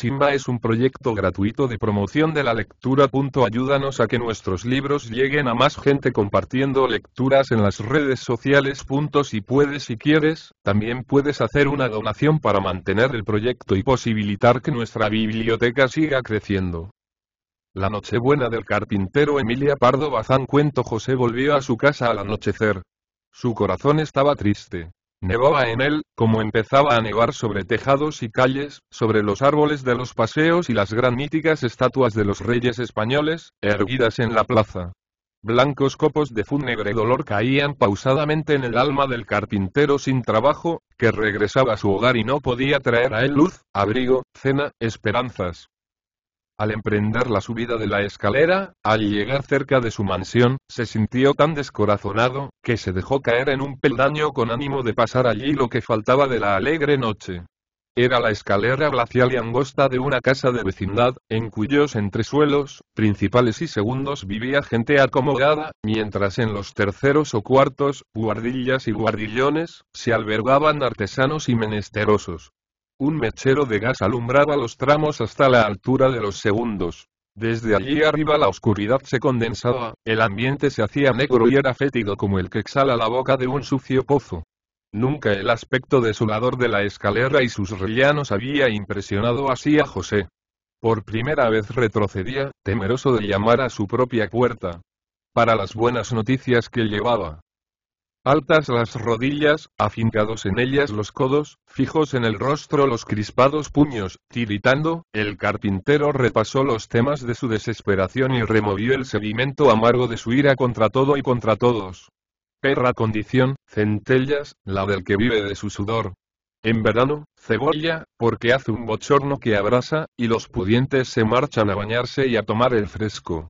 Simba es un proyecto gratuito de promoción de la lectura. Ayúdanos a que nuestros libros lleguen a más gente compartiendo lecturas en las redes sociales. Si puedes si quieres, también puedes hacer una donación para mantener el proyecto y posibilitar que nuestra biblioteca siga creciendo. La Nochebuena del carpintero Emilia Pardo Bazán cuento José volvió a su casa al anochecer. Su corazón estaba triste. Nevaba en él, como empezaba a nevar sobre tejados y calles, sobre los árboles de los paseos y las graníticas estatuas de los reyes españoles, erguidas en la plaza. Blancos copos de fúnebre dolor caían pausadamente en el alma del carpintero sin trabajo, que regresaba a su hogar y no podía traer a él luz, abrigo, cena, esperanzas. Al emprender la subida de la escalera, al llegar cerca de su mansión, se sintió tan descorazonado, que se dejó caer en un peldaño con ánimo de pasar allí lo que faltaba de la alegre noche. Era la escalera glacial y angosta de una casa de vecindad, en cuyos entresuelos, principales y segundos vivía gente acomodada, mientras en los terceros o cuartos, guardillas y guardillones, se albergaban artesanos y menesterosos. Un mechero de gas alumbraba los tramos hasta la altura de los segundos. Desde allí arriba la oscuridad se condensaba, el ambiente se hacía negro y era fétido como el que exhala la boca de un sucio pozo. Nunca el aspecto desolador de la escalera y sus rellanos había impresionado así a José. Por primera vez retrocedía, temeroso de llamar a su propia puerta. Para las buenas noticias que llevaba, Altas las rodillas, afincados en ellas los codos, fijos en el rostro los crispados puños, tiritando, el carpintero repasó los temas de su desesperación y removió el sedimento amargo de su ira contra todo y contra todos. Perra condición, centellas, la del que vive de su sudor. En verano, cebolla, porque hace un bochorno que abrasa, y los pudientes se marchan a bañarse y a tomar el fresco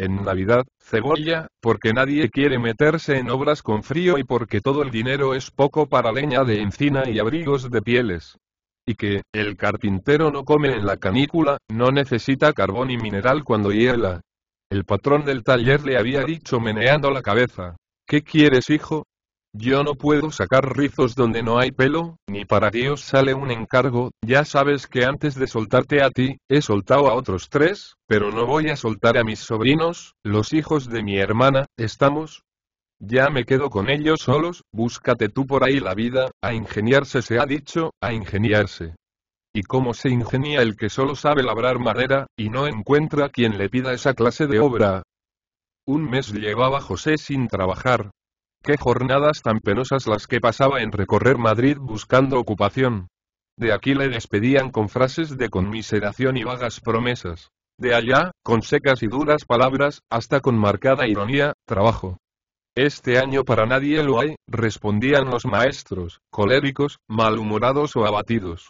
en Navidad, cebolla, porque nadie quiere meterse en obras con frío y porque todo el dinero es poco para leña de encina y abrigos de pieles. Y que, el carpintero no come en la canícula, no necesita carbón y mineral cuando hiela. El patrón del taller le había dicho meneando la cabeza. ¿Qué quieres, hijo? Yo no puedo sacar rizos donde no hay pelo, ni para Dios sale un encargo, ya sabes que antes de soltarte a ti, he soltado a otros tres, pero no voy a soltar a mis sobrinos, los hijos de mi hermana, estamos, ya me quedo con ellos solos, búscate tú por ahí la vida, a ingeniarse se ha dicho, a ingeniarse. ¿Y cómo se ingenia el que solo sabe labrar madera, y no encuentra quien le pida esa clase de obra? Un mes llevaba José sin trabajar, Qué jornadas tan penosas las que pasaba en recorrer Madrid buscando ocupación. De aquí le despedían con frases de conmiseración y vagas promesas. De allá, con secas y duras palabras, hasta con marcada ironía, trabajo. Este año para nadie lo hay, respondían los maestros, coléricos, malhumorados o abatidos.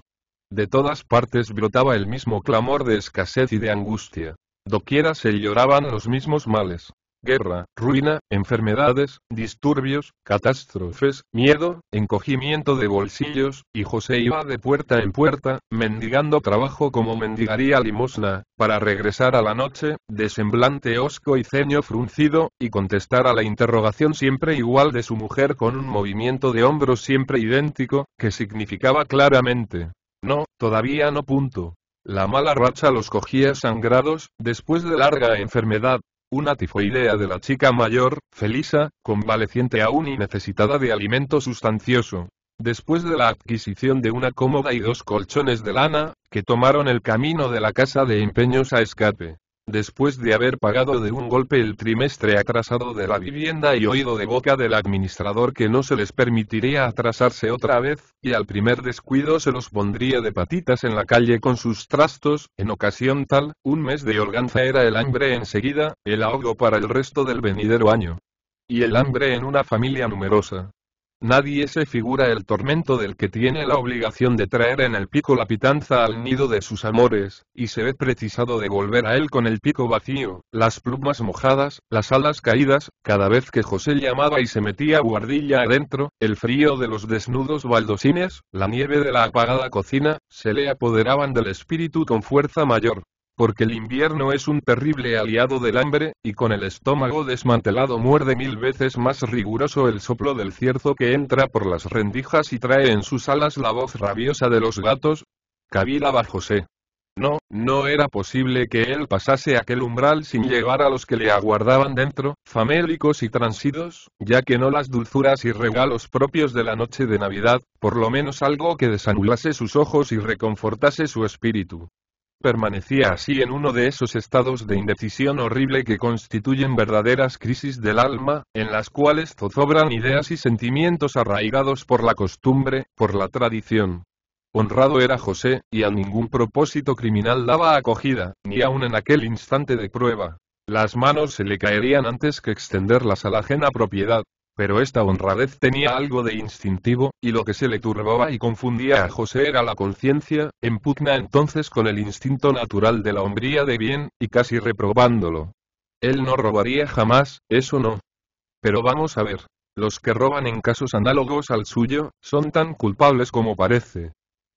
De todas partes brotaba el mismo clamor de escasez y de angustia. Doquiera se lloraban los mismos males guerra, ruina, enfermedades, disturbios, catástrofes, miedo, encogimiento de bolsillos, y José iba de puerta en puerta, mendigando trabajo como mendigaría limosna, para regresar a la noche, de semblante osco y ceño fruncido, y contestar a la interrogación siempre igual de su mujer con un movimiento de hombros siempre idéntico, que significaba claramente, no, todavía no punto. La mala racha los cogía sangrados, después de larga enfermedad, una tifoidea de la chica mayor, Felisa, convaleciente aún y necesitada de alimento sustancioso. Después de la adquisición de una cómoda y dos colchones de lana, que tomaron el camino de la casa de empeños a escape después de haber pagado de un golpe el trimestre atrasado de la vivienda y oído de boca del administrador que no se les permitiría atrasarse otra vez, y al primer descuido se los pondría de patitas en la calle con sus trastos, en ocasión tal, un mes de holganza era el hambre enseguida, el ahogo para el resto del venidero año. Y el hambre en una familia numerosa. Nadie se figura el tormento del que tiene la obligación de traer en el pico la pitanza al nido de sus amores, y se ve precisado de volver a él con el pico vacío, las plumas mojadas, las alas caídas, cada vez que José llamaba y se metía guardilla adentro, el frío de los desnudos baldosines, la nieve de la apagada cocina, se le apoderaban del espíritu con fuerza mayor porque el invierno es un terrible aliado del hambre, y con el estómago desmantelado muerde mil veces más riguroso el soplo del cierzo que entra por las rendijas y trae en sus alas la voz rabiosa de los gatos. Cavilaba José. No, no era posible que él pasase aquel umbral sin llegar a los que le aguardaban dentro, famélicos y transidos, ya que no las dulzuras y regalos propios de la noche de Navidad, por lo menos algo que desanulase sus ojos y reconfortase su espíritu. Permanecía así en uno de esos estados de indecisión horrible que constituyen verdaderas crisis del alma, en las cuales zozobran ideas y sentimientos arraigados por la costumbre, por la tradición. Honrado era José, y a ningún propósito criminal daba acogida, ni aun en aquel instante de prueba. Las manos se le caerían antes que extenderlas a la ajena propiedad, pero esta honradez tenía algo de instintivo, y lo que se le turbaba y confundía a José era la conciencia, en pugna entonces con el instinto natural de la hombría de bien, y casi reprobándolo. Él no robaría jamás, eso no. Pero vamos a ver. Los que roban en casos análogos al suyo, son tan culpables como parece.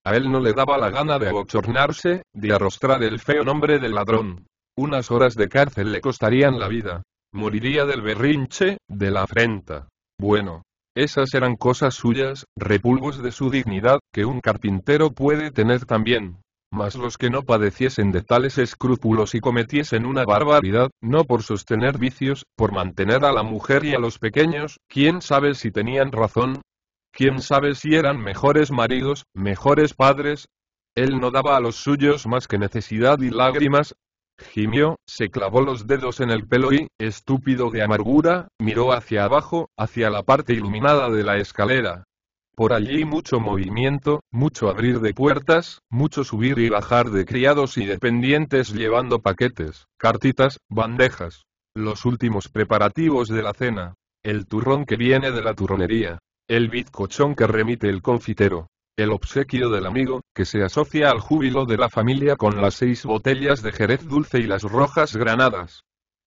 A él no le daba la gana de abochornarse, de arrostrar el feo nombre del ladrón. Unas horas de cárcel le costarían la vida. Moriría del berrinche, de la afrenta. Bueno, esas eran cosas suyas, repulgos de su dignidad, que un carpintero puede tener también. Mas los que no padeciesen de tales escrúpulos y cometiesen una barbaridad, no por sostener vicios, por mantener a la mujer y a los pequeños, quién sabe si tenían razón, quién sabe si eran mejores maridos, mejores padres. Él no daba a los suyos más que necesidad y lágrimas, Gimió, se clavó los dedos en el pelo y, estúpido de amargura, miró hacia abajo, hacia la parte iluminada de la escalera. Por allí mucho movimiento, mucho abrir de puertas, mucho subir y bajar de criados y dependientes llevando paquetes, cartitas, bandejas. Los últimos preparativos de la cena. El turrón que viene de la turronería. El bizcochón que remite el confitero. El obsequio del amigo, que se asocia al júbilo de la familia con las seis botellas de jerez dulce y las rojas granadas.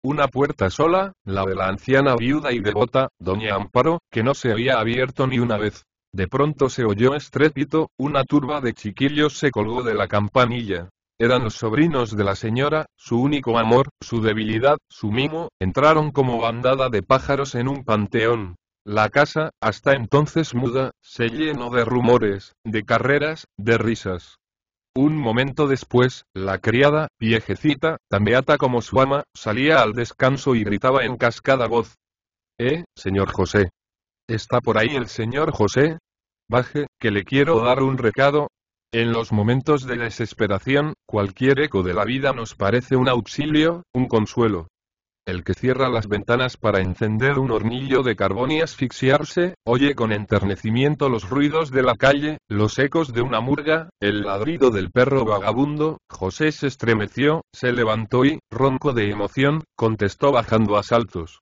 Una puerta sola, la de la anciana viuda y devota, doña Amparo, que no se había abierto ni una vez. De pronto se oyó estrépito, una turba de chiquillos se colgó de la campanilla. Eran los sobrinos de la señora, su único amor, su debilidad, su mimo, entraron como bandada de pájaros en un panteón. La casa, hasta entonces muda, se llenó de rumores, de carreras, de risas. Un momento después, la criada, viejecita, tan beata como su ama, salía al descanso y gritaba en cascada voz. ¿Eh, señor José? ¿Está por ahí el señor José? Baje, que le quiero dar un recado. En los momentos de desesperación, cualquier eco de la vida nos parece un auxilio, un consuelo el que cierra las ventanas para encender un hornillo de carbón y asfixiarse, oye con enternecimiento los ruidos de la calle, los ecos de una murga, el ladrido del perro vagabundo, José se estremeció, se levantó y, ronco de emoción, contestó bajando a saltos.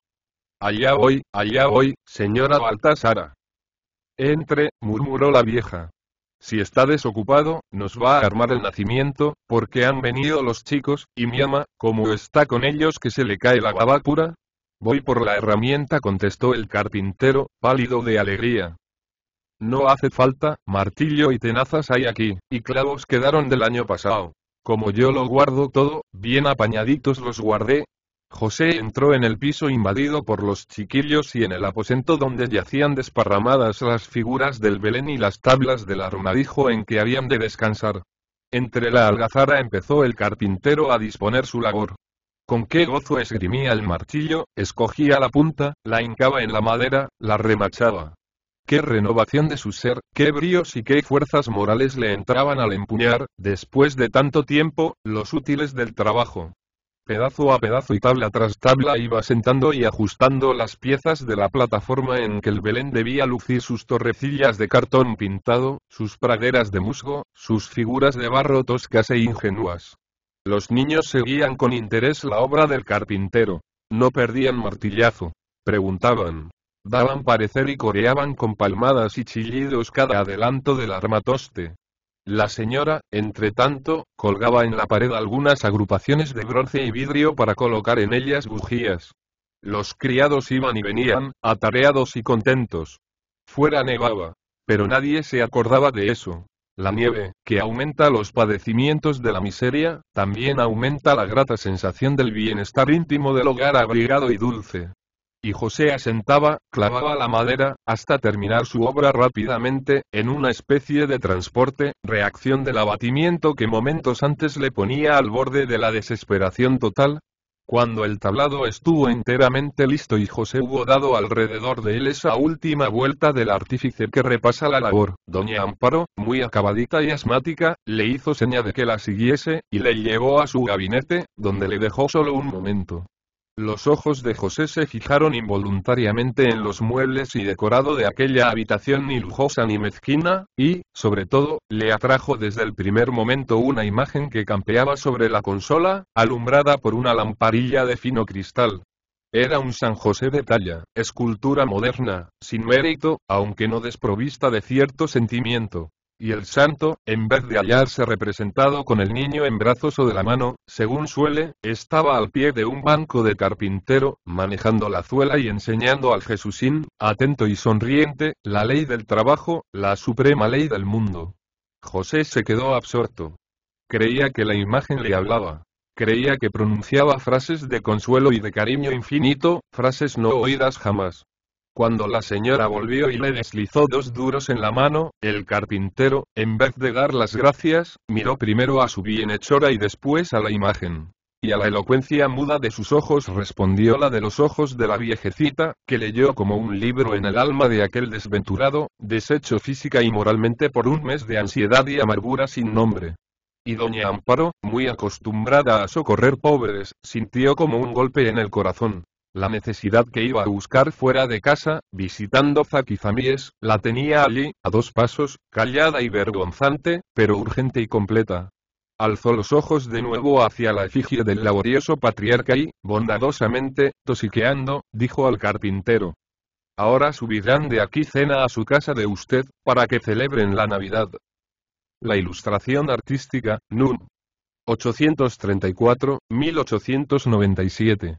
Allá voy, allá voy, señora Baltasara. Entre, murmuró la vieja. Si está desocupado, nos va a armar el nacimiento, porque han venido los chicos, y mi ama, ¿cómo está con ellos que se le cae la baba Voy por la herramienta contestó el carpintero, pálido de alegría. No hace falta, martillo y tenazas hay aquí, y clavos quedaron del año pasado. Como yo lo guardo todo, bien apañaditos los guardé, José entró en el piso invadido por los chiquillos y en el aposento donde yacían desparramadas las figuras del Belén y las tablas del armadijo en que habían de descansar. Entre la algazara empezó el carpintero a disponer su labor. Con qué gozo esgrimía el martillo, escogía la punta, la hincaba en la madera, la remachaba. Qué renovación de su ser, qué bríos y qué fuerzas morales le entraban al empuñar, después de tanto tiempo, los útiles del trabajo. Pedazo a pedazo y tabla tras tabla iba sentando y ajustando las piezas de la plataforma en que el Belén debía lucir sus torrecillas de cartón pintado, sus praderas de musgo, sus figuras de barro toscas e ingenuas. Los niños seguían con interés la obra del carpintero. No perdían martillazo. Preguntaban. Daban parecer y coreaban con palmadas y chillidos cada adelanto del armatoste. La señora, tanto, colgaba en la pared algunas agrupaciones de bronce y vidrio para colocar en ellas bujías. Los criados iban y venían, atareados y contentos. Fuera nevaba. Pero nadie se acordaba de eso. La nieve, que aumenta los padecimientos de la miseria, también aumenta la grata sensación del bienestar íntimo del hogar abrigado y dulce y José asentaba, clavaba la madera, hasta terminar su obra rápidamente, en una especie de transporte, reacción del abatimiento que momentos antes le ponía al borde de la desesperación total. Cuando el tablado estuvo enteramente listo y José hubo dado alrededor de él esa última vuelta del artífice que repasa la labor, doña Amparo, muy acabadita y asmática, le hizo seña de que la siguiese, y le llevó a su gabinete, donde le dejó solo un momento. Los ojos de José se fijaron involuntariamente en los muebles y decorado de aquella habitación ni lujosa ni mezquina, y, sobre todo, le atrajo desde el primer momento una imagen que campeaba sobre la consola, alumbrada por una lamparilla de fino cristal. Era un San José de talla, escultura moderna, sin mérito, aunque no desprovista de cierto sentimiento y el santo, en vez de hallarse representado con el niño en brazos o de la mano, según suele, estaba al pie de un banco de carpintero, manejando la zuela y enseñando al Jesúsín, atento y sonriente, la ley del trabajo, la suprema ley del mundo. José se quedó absorto. Creía que la imagen le hablaba. Creía que pronunciaba frases de consuelo y de cariño infinito, frases no oídas jamás. Cuando la señora volvió y le deslizó dos duros en la mano, el carpintero, en vez de dar las gracias, miró primero a su bienhechora y después a la imagen. Y a la elocuencia muda de sus ojos respondió la de los ojos de la viejecita, que leyó como un libro en el alma de aquel desventurado, deshecho física y moralmente por un mes de ansiedad y amargura sin nombre. Y doña Amparo, muy acostumbrada a socorrer pobres, sintió como un golpe en el corazón. La necesidad que iba a buscar fuera de casa, visitando zakifamíes la tenía allí, a dos pasos, callada y vergonzante, pero urgente y completa. Alzó los ojos de nuevo hacia la efigie del laborioso patriarca y, bondadosamente, tosiqueando, dijo al carpintero. Ahora subirán de aquí cena a su casa de usted, para que celebren la Navidad. La ilustración artística, NUN. 834-1897.